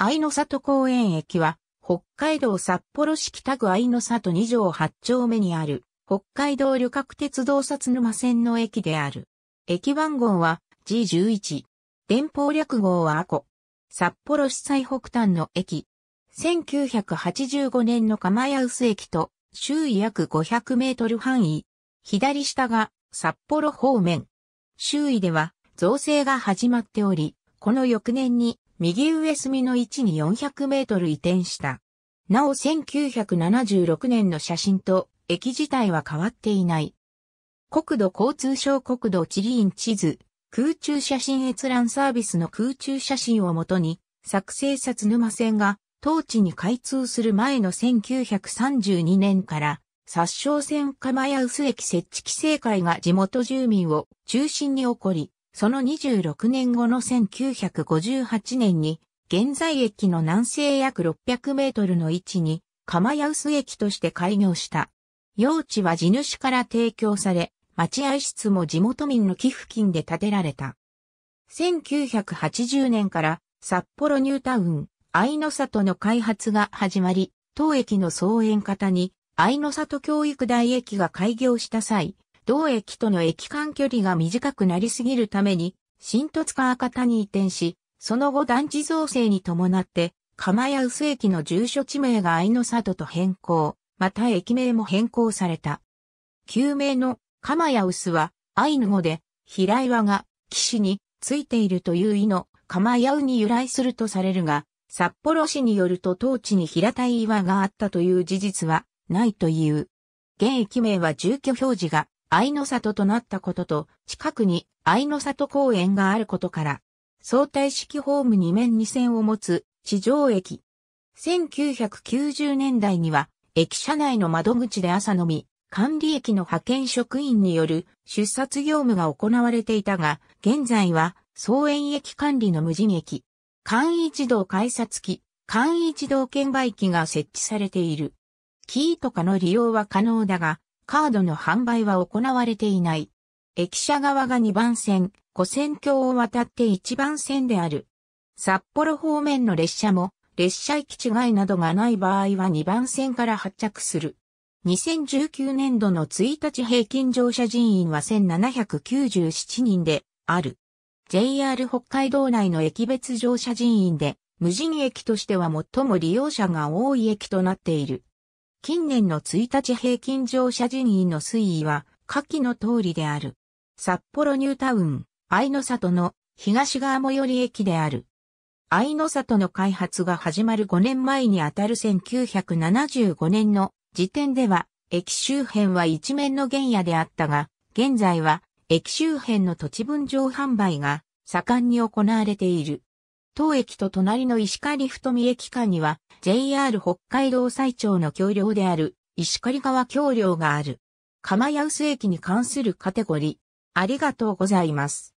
愛の里公園駅は、北海道札幌市北区愛の里2条8丁目にある、北海道旅客鉄道札沼線の駅である。駅番号は G11。電報略号はアコ。札幌市最北端の駅。1985年の釜屋臼駅と、周囲約500メートル範囲。左下が札幌方面。周囲では造成が始まっており、この翌年に右上隅の位置に400メートル移転した。なお1976年の写真と駅自体は変わっていない。国土交通省国土地理院地図、空中写真閲覧サービスの空中写真をもとに、作成札沼線が当地に開通する前の1932年から、殺傷線釜屋薄駅設置規制会が地元住民を中心に起こり、その26年後の1958年に、現在駅の南西約600メートルの位置に、釜屋臼駅として開業した。用地は地主から提供され、待合室も地元民の寄付金で建てられた。1980年から札幌ニュータウン、愛の里の開発が始まり、当駅の総園方に愛の里教育大駅が開業した際、同駅との駅間距離が短くなりすぎるために、新戸塚赤田に移転し、その後団地造成に伴って、釜屋薄駅の住所地名が愛の里と変更、また駅名も変更された。旧名の釜屋薄は、アイヌ語で、平岩が、岸に、ついているという意の、釜屋うに由来するとされるが、札幌市によると当地に平たい岩があったという事実は、ないという。現駅名は住居表示が愛の里となったことと、近くに愛の里公園があることから、相対式ホーム2面2線を持つ地上駅。1990年代には、駅舎内の窓口で朝のみ、管理駅の派遣職員による出札業務が行われていたが、現在は、総園駅管理の無人駅、簡易自動改札機、簡易自動券売機が設置されている。キーとかの利用は可能だが、カードの販売は行われていない。駅舎側が2番線、古線橋を渡って1番線である。札幌方面の列車も、列車行き違いなどがない場合は2番線から発着する。2019年度の1日平均乗車人員は1797人である。JR 北海道内の駅別乗車人員で、無人駅としては最も利用者が多い駅となっている。近年の1日平均乗車人員の推移は、下記の通りである。札幌ニュータウン、愛の里の東側最寄り駅である。愛の里の開発が始まる5年前にあたる1975年の時点では、駅周辺は一面の原野であったが、現在は駅周辺の土地分譲販売が盛んに行われている。当駅と隣の石狩太見駅間には JR 北海道最長の橋梁である石狩川橋梁がある。釜屋薄駅に関するカテゴリー。ありがとうございます。